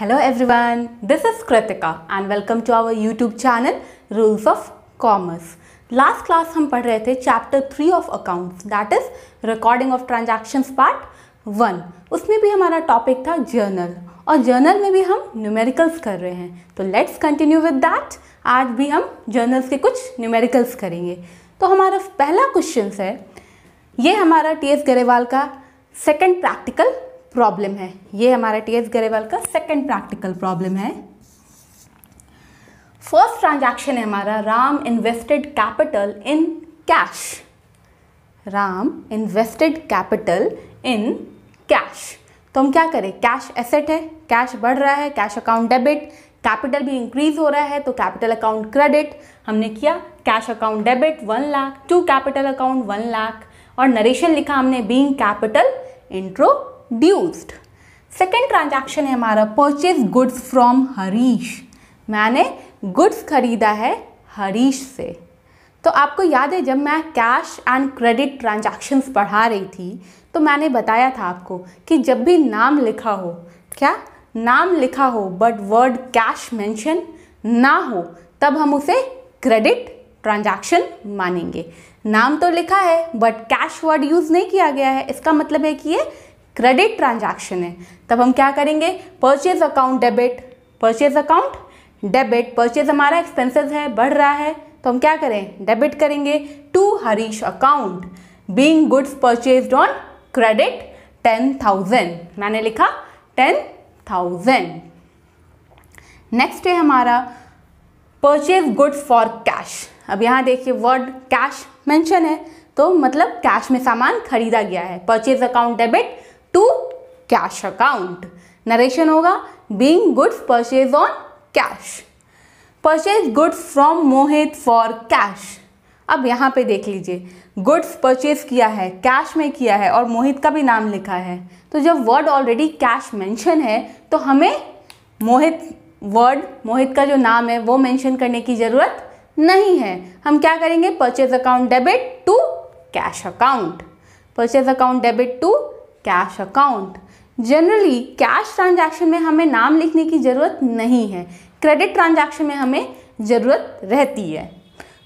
Hello everyone this is Kritika and welcome to our YouTube channel rules of commerce last class हम पढ़ रहे थे chapter three of accounts that is recording of transactions part one उसमें भी हमारा topic था journal और journal में भी हम न्यूमेरिकल्स कर रहे हैं तो लेट्स कंटिन्यू विद डैट आज भी हम जर्नल्स के कुछ न्यूमेरिकल्स करेंगे तो हमारा पहला क्वेश्चन है ये हमारा टी एस गरेवाल का सेकेंड प्रैक्टिकल प्रॉब्लम है ये हमारा टी एस गरेवाल का सेकेंड प्रैक्टिकल प्रॉब्लम है फर्स्ट ट्रांजैक्शन है हमारा Ram invested capital in cash Ram invested capital in cash तो हम क्या करें कैश एसेट है कैश बढ़ रहा है कैश अकाउंट डेबिट कैपिटल भी इंक्रीज हो रहा है तो कैपिटल अकाउंट क्रेडिट हमने किया cash account debit one lakh to capital account one lakh और नरेशन लिखा हमने being capital introduced second transaction है हमारा परचेज गुड्स फ्रॉम हरीश मैंने गुड्स खरीदा है हरीश से तो आपको याद है जब मैं कैश एंड क्रेडिट ट्रांजैक्शंस पढ़ा रही थी तो मैंने बताया था आपको कि जब भी नाम लिखा हो क्या नाम लिखा हो बट वर्ड कैश मेंशन ना हो तब हम उसे क्रेडिट ट्रांजैक्शन मानेंगे नाम तो लिखा है बट कैश वर्ड यूज़ नहीं किया गया है इसका मतलब है कि ये क्रेडिट ट्रांजैक्शन है तब हम क्या करेंगे purchase account debit purchase account debit purchase हमारा एक्सपेंसेस है बढ़ रहा है तो हम क्या करें डेबिट करेंगे to Harish account being goods purchase on credit ten thousand मैंने लिखा टेन थाउजेंड नेक्स्ट है हमारा परचेज गुड्स फॉर कैश अब यहाँ देखिए वर्ड कैश मेंशन है तो मतलब कैश में सामान खरीदा गया है purchase account debit to cash account narration होगा being goods purchase on cash purchase goods from Mohit for cash अब यहाँ पे देख लीजिए गुड्स परचेज किया है कैश में किया है और मोहित का भी नाम लिखा है तो जब वर्ड ऑलरेडी कैश मेंशन है तो हमें मोहित वर्ड मोहित का जो नाम है वो मेंशन करने की ज़रूरत नहीं है हम क्या करेंगे purchase account debit to cash account purchase account debit to cash account generally cash transaction में हमें नाम लिखने की ज़रूरत नहीं है क्रेडिट ट्रांजैक्शन में हमें ज़रूरत रहती है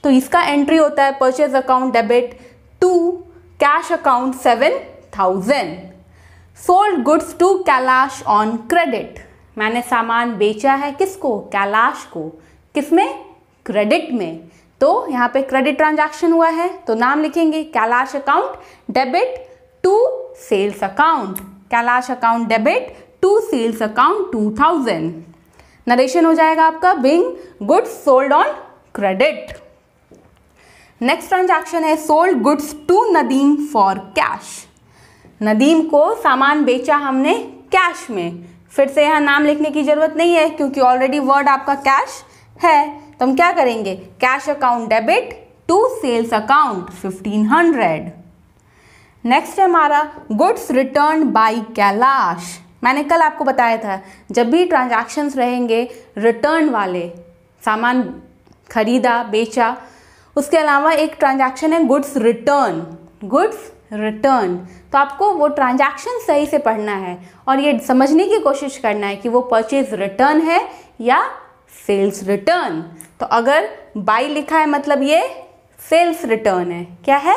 तो इसका एंट्री होता है purchase account debit to cash account seven thousand sold goods to Kailash on credit मैंने सामान बेचा है किसको कैलाश को किसमें क्रेडिट में तो यहाँ पे क्रेडिट ट्रांजैक्शन हुआ है तो नाम लिखेंगे Kailash account debit to sales account Kailash account debit to sales account two thousand narration हो जाएगा आपका being goods sold on credit next transaction है sold goods to Nadeem for cash Nadeem को सामान बेचा हमने कैश में फिर से यहाँ नाम लिखने की ज़रूरत नहीं है क्योंकि ऑलरेडी वर्ड आपका कैश है तो हम क्या करेंगे cash account debit to sales account fifteen hundred next है हमारा गुड्स रिटर्न बाय कैलाश मैंने कल आपको बताया था जब भी ट्रांजैक्शंस रहेंगे रिटर्न वाले सामान खरीदा बेचा उसके अलावा एक ट्रांजैक्शन है गुड्स रिटर्न गुड्स रिटर्न तो आपको वो ट्रांजैक्शन सही से पढ़ना है और ये समझने की कोशिश करना है कि वो परचेज रिटर्न है या सेल्स रिटर्न तो अगर बाई लिखा है मतलब ये सेल्स रिटर्न है क्या है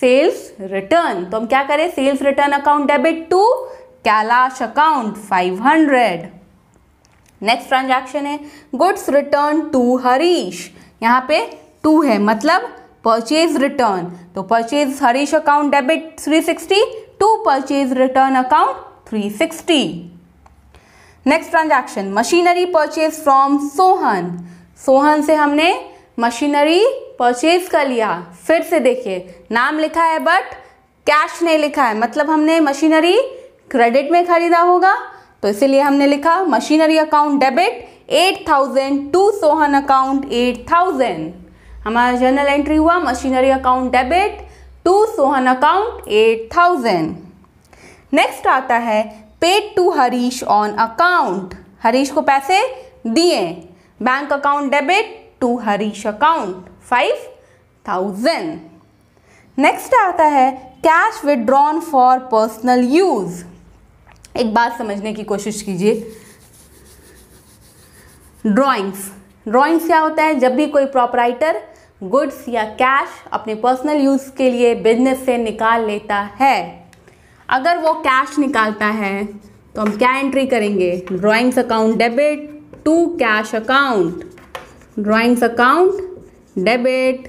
सेल्स रिटर्न तो हम क्या करें sales return account debit to Kailash account 500 next transaction है गुड्स रिटर्न टू हरीश यहाँ पे टू है मतलब परचेज रिटर्न तो purchase Harish account debit 360 to purchase return account 360 next transaction machinery purchase from Sohan Sohan से हमने मशीनरी परचेज कर लिया फिर से देखिए नाम लिखा है बट कैश नहीं लिखा है मतलब हमने मशीनरी क्रेडिट में खरीदा होगा तो इसीलिए हमने लिखा machinery account debit eight thousand to Sohan account eight thousand हमारा जर्नल एंट्री हुआ machinery account debit to Sohan account eight thousand next आता है paid to Harish on account Harish को पैसे दिए bank account debit to Harish account five thousand next आता है cash withdrawn for personal use एक बात समझने की कोशिश कीजिए ड्रॉइंग्स ड्रॉइंग्स क्या होता है जब भी कोई प्रॉपराइटर गुड्स या कैश अपने पर्सनल यूज के लिए बिजनेस से निकाल लेता है अगर वो कैश निकालता है तो हम क्या एंट्री करेंगे drawings account debit to cash account drawings account debit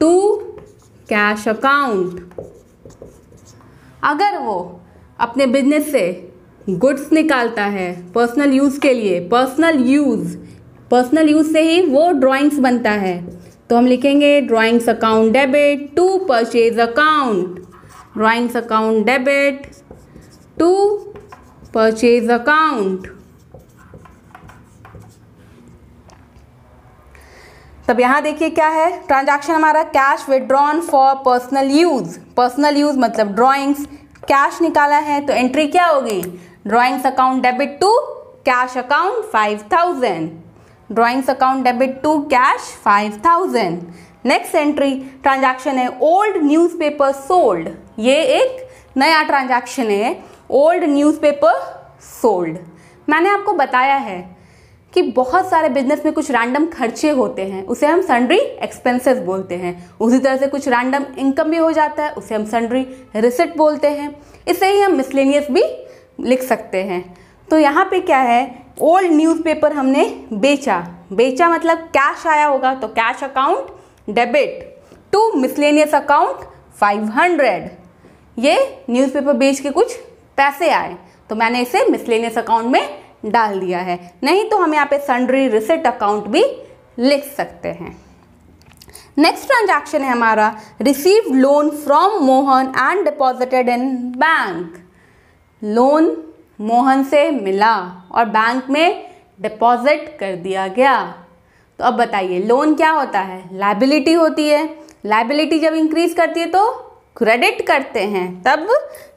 to cash account अगर वो अपने बिजनेस से गुड्स निकालता है पर्सनल यूज़ के लिए पर्सनल यूज़ पर्सनल यूज़ से ही वो ड्राइंग्स बनता है तो हम लिखेंगे drawings account debit to purchase account drawings account debit to purchase account तब यहाँ देखिए क्या है ट्रांजैक्शन हमारा cash withdrawn for personal use personal use मतलब ड्राइंग्स कैश निकाला है तो एंट्री क्या होगी drawings account debit to cash account five thousand drawings account debit to cash five thousand next entry transaction है ओल्ड न्यूज़पेपर सोल्ड ये एक नया ट्रांजैक्शन है ओल्ड न्यूज़पेपर सोल्ड मैंने आपको बताया है कि बहुत सारे बिजनेस में कुछ रैंडम खर्चे होते हैं उसे हम सन्ड्री एक्सपेंसेस बोलते हैं उसी तरह से कुछ रैंडम इनकम भी हो जाता है उसे हम सन्ड्री रिसिट बोलते हैं इसे ही हम मिसलेनियस भी लिख सकते हैं तो यहाँ पे क्या है ओल्ड न्यूज़पेपर हमने बेचा बेचा मतलब कैश आया होगा तो cash account debit to miscellaneous account 500 ये न्यूज़पेपर बेच के कुछ पैसे आए तो मैंने इसे मिसलेनियस अकाउंट में डाल दिया है नहीं तो हम यहाँ पे सन्ड्री रिसेट अकाउंट भी लिख सकते हैं नेक्स्ट ट्रांजैक्शन है हमारा receive loan from Mohan and deposited in bank loan Mohan से मिला और बैंक में डिपॉजिट कर दिया गया तो अब बताइए लोन क्या होता है लाइबिलिटी होती है लाइबिलिटी जब इंक्रीज करती है तो क्रेडिट करते हैं तब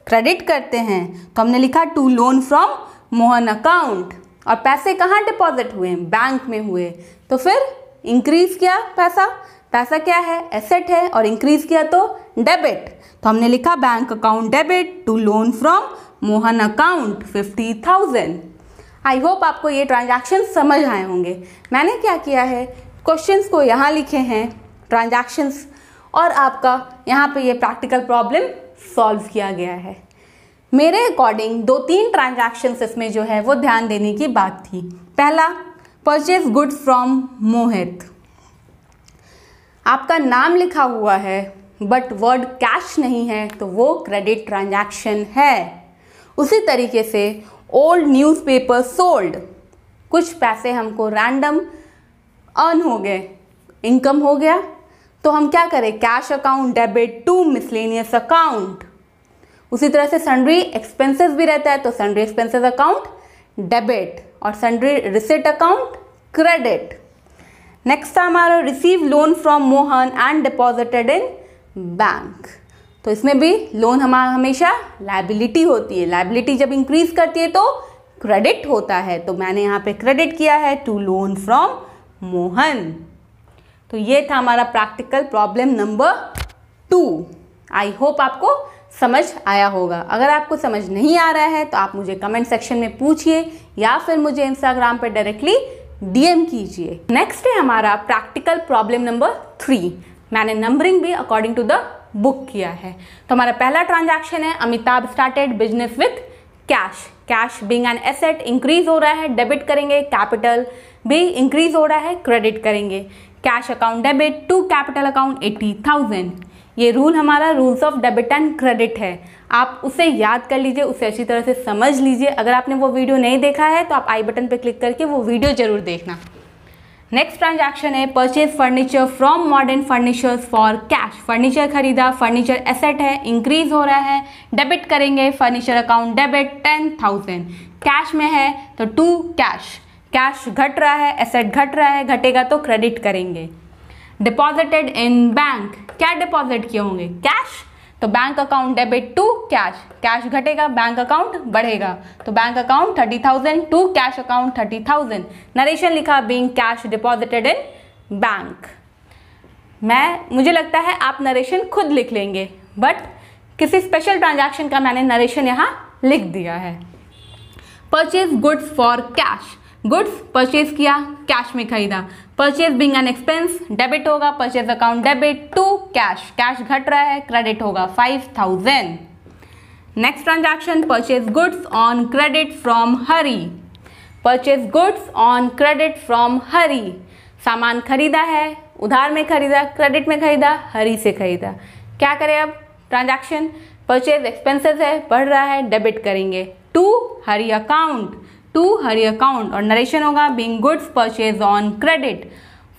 क्रेडिट करते हैं तो हमने लिखा to loan from Mohan account और पैसे कहाँ डिपॉजिट हुए बैंक में हुए तो फिर इंक्रीज किया पैसा पैसा क्या है एसेट है और इंक्रीज किया तो डेबिट तो हमने लिखा bank account debit to loan from Mohan account fifty thousand I hope आपको ये ट्रांजैक्शन समझ आए होंगे मैंने क्या किया है क्वेश्चंस को यहाँ लिखे हैं ट्रांजैक्शंस और आपका यहाँ पे ये प्रैक्टिकल प्रॉब्लम सॉल्व किया गया है मेरे अकॉर्डिंग दो तीन ट्रांजैक्शंस इसमें जो है वो ध्यान देने की बात थी पहला परचेज गुड फ्रॉम मोहित आपका नाम लिखा हुआ है बट वर्ड कैश नहीं है तो वो क्रेडिट ट्रांजैक्शन है उसी तरीके से ओल्ड न्यूज़पेपर सोल्ड कुछ पैसे हमको रैंडम अर्न हो गए इनकम हो गया तो हम क्या करें cash account debit to miscellaneous account उसी तरह से सन्ड्री एक्सपेंसेस भी रहता है तो सन्ड्री एक्सपेंसेस अकाउंट डेबिट और sundry receipt account credit next था हमारा receive loan from Mohan and deposited in bank तो इसमें भी लोन हमारा हमेशा लाइबिलिटी होती है लाइबिलिटी जब इंक्रीज करती है तो क्रेडिट होता है तो मैंने यहाँ पे क्रेडिट किया है टू लोन फ्रॉम मोहन तो ये था हमारा practical problem number two I hope आपको समझ आया होगा अगर आपको समझ नहीं आ रहा है तो आप मुझे कमेंट सेक्शन में पूछिए या फिर मुझे इंस्टाग्राम पर डायरेक्टली डीएम कीजिए नेक्स्ट है हमारा प्रैक्टिकल प्रॉब्लम नंबर थ्री मैंने नंबरिंग भी अकॉर्डिंग टू द बुक किया है तो हमारा पहला ट्रांजैक्शन है Amitabh started business with cash cash being an asset increase हो रहा है डेबिट करेंगे कैपिटल भी इंक्रीज हो रहा है क्रेडिट करेंगे cash account debit to capital account eighty thousand ये रूल हमारा rules of debit and credit है आप उसे याद कर लीजिए उसे अच्छी तरह से समझ लीजिए अगर आपने वो वीडियो नहीं देखा है तो आप आई बटन पर क्लिक करके वो वीडियो ज़रूर देखना नेक्स्ट ट्रांजैक्शन है purchase furniture from modern furnitures for cash furniture खरीदा फर्नीचर एसेट है इंक्रीज हो रहा है डेबिट करेंगे furniture account debit ten thousand cash में है तो टू कैश कैश घट रहा है एसेट घट रहा है घटेगा तो क्रेडिट करेंगे डिपॉजिटेड इन बैंक क्या डिपॉजिट किए होंगे कैश तो bank account debit to cash cash घटेगा बैंक अकाउंट बढ़ेगा तो bank account thirty thousand to cash account thirty thousand narration लिखा being cash deposited in bank मैं मुझे लगता है आप नरेशन खुद लिख लेंगे बट किसी स्पेशल ट्रांजैक्शन का मैंने नरेशन यहाँ लिख दिया है purchase goods for cash goods purchase किया कैश में खरीदा purchase being an expense debit होगा purchase account debit to cash cash घट रहा है क्रेडिट होगा five thousand next transaction purchase goods on credit from Hari purchase goods on credit from Hari सामान खरीदा है उधार में खरीदा क्रेडिट में खरीदा हरी से खरीदा क्या करें अब ट्रांजेक्शन परचेज एक्सपेंसेस है बढ़ रहा है डेबिट करेंगे to Hari account to Hari account और नरेशन होगा being goods purchase on credit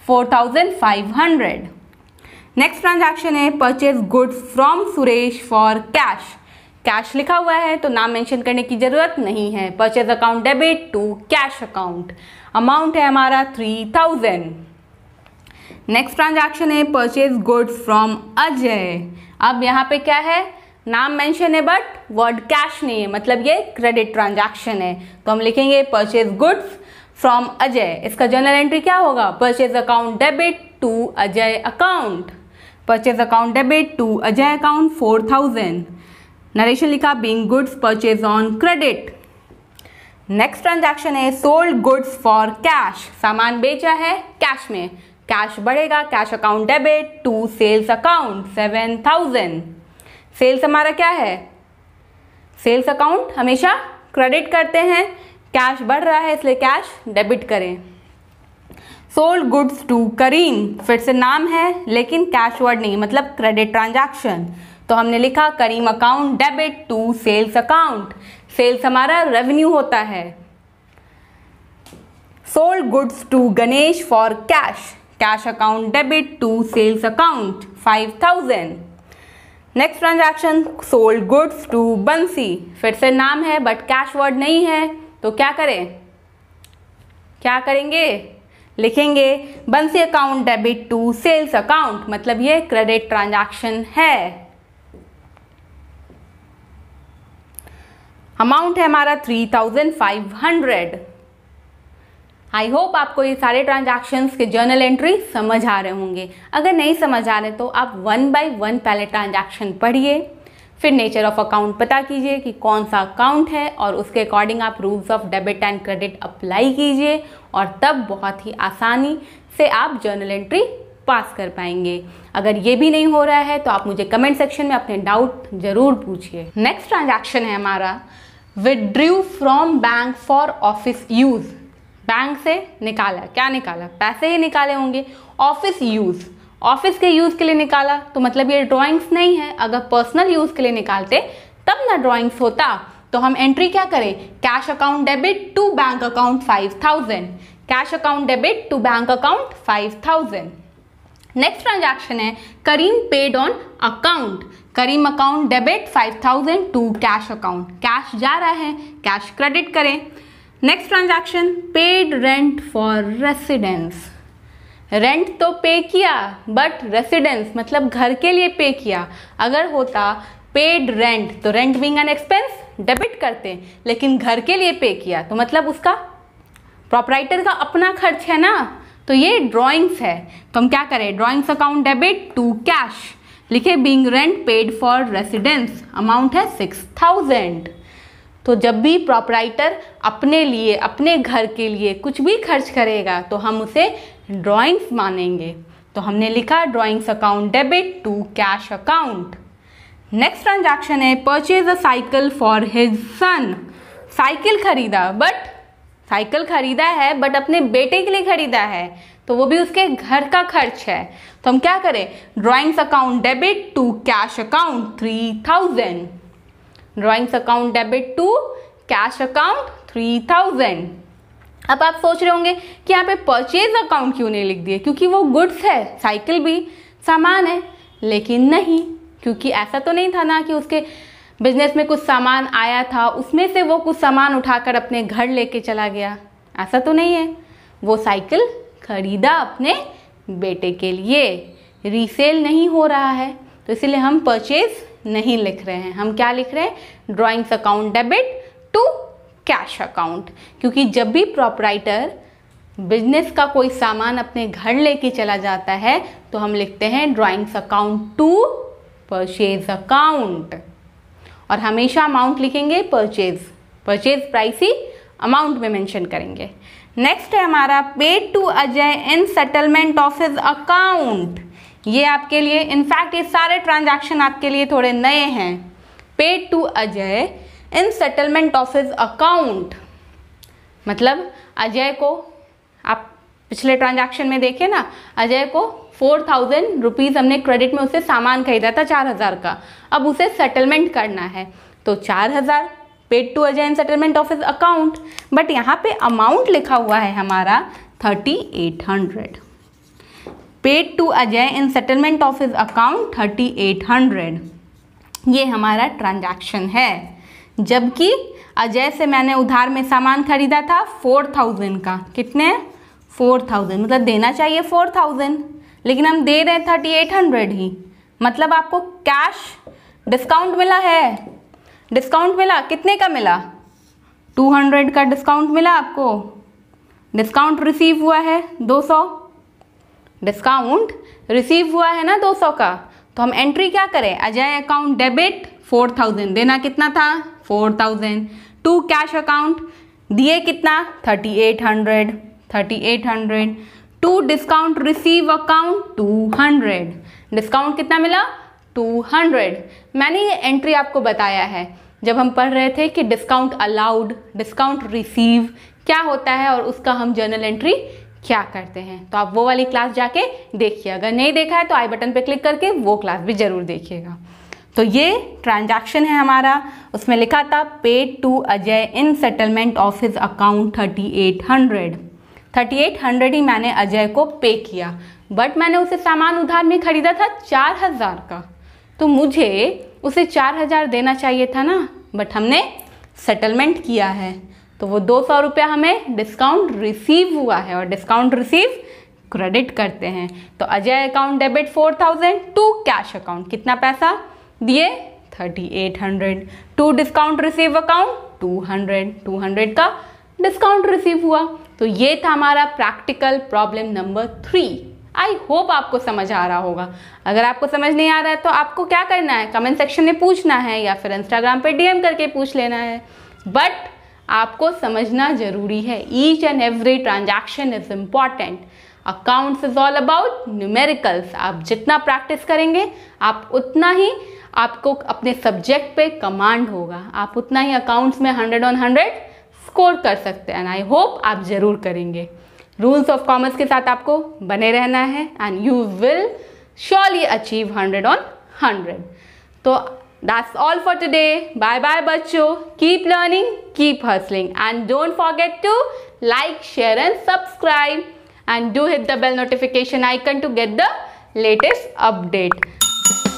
four thousand five hundred next transaction है purchase goods from Suresh for cash cash लिखा हुआ है तो नाम मेंशन करने की ज़रूरत नहीं है purchase account debit to cash account amount है हमारा थ्री थाउजेंड नेक्स्ट ट्रांजैक्शन है परचेज गुड्स फ्रॉम अजय अब यहाँ पे क्या है नाम मेंशन है बट वर्ड कैश नहीं है मतलब ये क्रेडिट ट्रांजैक्शन है तो हम लिखेंगे परचेज गुड्स फ्रॉम अजय इसका जर्नल एंट्री क्या होगा purchase account debit to Ajay account purchase account debit to Ajay account four thousand narration लिखा being goods purchase on credit next transaction है सोल्ड गुड्स फॉर कैश सामान बेचा है कैश में कैश बढ़ेगा cash account debit to sales account seven thousand sales हमारा क्या है सेल्स अकाउंट हमेशा क्रेडिट करते हैं कैश बढ़ रहा है इसलिए कैश डेबिट करें सोल्ड गुड्स टू करीम फिर से नाम है लेकिन कैश वर्ड नहीं मतलब क्रेडिट ट्रांजैक्शन तो हमने लिखा Karim account debit to sales account sales हमारा रेवेन्यू होता है sold goods to Ganesh for cash cash account debit to sales account five thousand next transaction sold goods to Bansi फिर से नाम है बट कैश वर्ड नहीं है तो क्या करें क्या करेंगे लिखेंगे Bansi account debit to sales account मतलब ये क्रेडिट ट्रांजैक्शन है अमाउंट है हमारा three thousand five hundred I hope आपको ये सारे ट्रांजैक्शंस के जर्नल एंट्री समझ आ रहे होंगे अगर नहीं समझ आ रहे तो आप वन बाय वन पहले ट्रांजैक्शन पढ़िए फिर नेचर ऑफ अकाउंट पता कीजिए कि कौन सा अकाउंट है और उसके अकॉर्डिंग आप rules of debit and credit apply कीजिए और तब बहुत ही आसानी से आप जर्नल एंट्री पास कर पाएंगे अगर ये भी नहीं हो रहा है तो आप मुझे कमेंट सेक्शन में अपने डाउट जरूर पूछिए नेक्स्ट ट्रांजेक्शन है हमारा withdrew from bank for office use bank से निकाला क्या निकाला पैसे ही निकाले होंगे ऑफिस यूज़ ऑफिस के यूज़ के लिए निकाला तो मतलब ये ड्राइंग्स नहीं है अगर पर्सनल यूज़ के लिए निकालते तब ना ड्राइंग्स होता तो हम एंट्री क्या करें cash account debit to bank account five thousand cash account debit to bank account five thousand next transaction है Karim paid on account Karim account debit five thousand to cash account cash जा रहा है cash credit करें next transaction paid rent for residence rent तो pay किया but residence मतलब घर के लिए पे किया अगर होता पेड रेंट तो rent being an expense debit करते लेकिन घर के लिए पे किया तो मतलब उसका प्रॉपराइटर का अपना खर्च है ना तो ये ड्राइंग्स है तो हम क्या करें drawings account debit to cash लिखे being rent paid for residence amount है सिक्स थाउजेंड तो जब भी प्रॉपराइटर अपने लिए अपने घर के लिए कुछ भी खर्च करेगा तो हम उसे ड्राइंग्स मानेंगे तो हमने लिखा drawings account debit to cash account next transaction है purchase a cycle for his son cycle खरीदा बट साइकिल खरीदा है बट अपने बेटे के लिए खरीदा है तो वो भी उसके घर का खर्च है तो हम क्या करें drawings account debit to cash account three thousand drawings account debit to cash account three thousand अब आप सोच रहे होंगे कि यहाँ पे परचेज अकाउंट क्यों नहीं लिख दिए क्योंकि वो गुड्स है साइकिल भी सामान है लेकिन नहीं क्योंकि ऐसा तो नहीं था ना कि उसके बिजनेस में कुछ सामान आया था उसमें से वो कुछ सामान उठाकर अपने घर लेके चला गया ऐसा तो नहीं है वो साइकिल खरीदा अपने बेटे के लिए रीसेल नहीं हो रहा है तो इसीलिए हम परचेज़ नहीं लिख रहे हैं हम क्या लिख रहे हैं drawings account debit to cash account क्योंकि जब भी प्रॉपराइटर बिजनेस का कोई सामान अपने घर लेके चला जाता है तो हम लिखते हैं drawings account to purchase account और हमेशा अमाउंट लिखेंगे परचेज परचेज प्राइस ही अमाउंट में मेंशन करेंगे नेक्स्ट है हमारा paid to Ajay in settlement of his account ये आपके लिए इनफैक्ट ये सारे ट्रांजैक्शन आपके लिए थोड़े नए हैं paid to Ajay in settlement of his account मतलब अजय को आप पिछले ट्रांजैक्शन में देखे ना अजय को फोर थाउजेंड रुपीज़ हमने क्रेडिट में उसे सामान खरीदा था चार हज़ार का अब उसे सेटलमेंट करना है तो चार हज़ार paid to Ajay in settlement of his account but यहाँ पे अमाउंट लिखा हुआ है हमारा thirty eight hundred paid to Ajay in settlement of his account thirty eight hundred ये हमारा ट्रांजैक्शन है जबकि अजय से मैंने उधार में सामान खरीदा था फोर थाउजेंड का कितने फोर थाउजेंड मतलब देना चाहिए फोर थाउजेंड लेकिन हम दे रहे हैं थर्टी एट हंड्रेड ही मतलब आपको कैश डिस्काउंट मिला है डिस्काउंट मिला कितने का मिला टू हंड्रेड का डिस्काउंट मिला आपको डिस्काउंट रिसीव हुआ है दो सौ डिस्काउंट रिसीव हुआ है ना 200 का तो हम एंट्री क्या करें अजय अकाउंट डेबिट 4000 देना कितना था 4000 टू कैश अकाउंट दिए कितना 3800 3800 to discount receive account 200 discount कितना मिला 200 मैंने ये एंट्री आपको बताया है जब हम पढ़ रहे थे कि डिस्काउंट अलाउड डिस्काउंट रिसीव क्या होता है और उसका हम जर्नल एंट्री क्या करते हैं तो आप वो वाली क्लास जाके देखिए अगर नहीं देखा है तो आई बटन पे क्लिक करके वो क्लास भी ज़रूर देखिएगा तो ये ट्रांजैक्शन है हमारा उसमें लिखा था paid to Ajay in settlement of his account thirty eight hundred thirty eight hundred ही मैंने अजय को पे किया बट मैंने उसे सामान उधार में ख़रीदा था चार हज़ार का तो मुझे उसे चार हज़ार देना चाहिए था ना बट हमने सेटलमेंट किया है तो वो दो सौ रुपया हमें डिस्काउंट रिसीव हुआ है और डिस्काउंट रिसीव क्रेडिट करते हैं तो Ajay account debit four thousand to cash account कितना पैसा दिए thirty eight hundred to discount receive account two hundred two hundred का डिस्काउंट रिसीव हुआ तो ये था हमारा practical problem number three I hope आपको समझ आ रहा होगा अगर आपको समझ नहीं आ रहा है तो आपको क्या करना है कमेंट सेक्शन में पूछना है या फिर इंस्टाग्राम पे डीएम करके पूछ लेना है बट आपको समझना जरूरी है each and every transaction is important accounts is all about numericals आप जितना प्रैक्टिस करेंगे आप उतना ही आपको अपने सब्जेक्ट पे कमांड होगा आप उतना ही अकाउंट्स में हंड्रेड ऑन हंड्रेड स्कोर कर सकते हैं एंड आई होप आप ज़रूर करेंगे रूल्स ऑफ कॉमर्स के साथ आपको बने रहना है and you will surely achieve hundred on hundred तो That's all for today. Bye bye, bacho. Keep learning, keep hustling, and don't forget to like, share, and subscribe. And do hit the bell notification icon to get the latest update.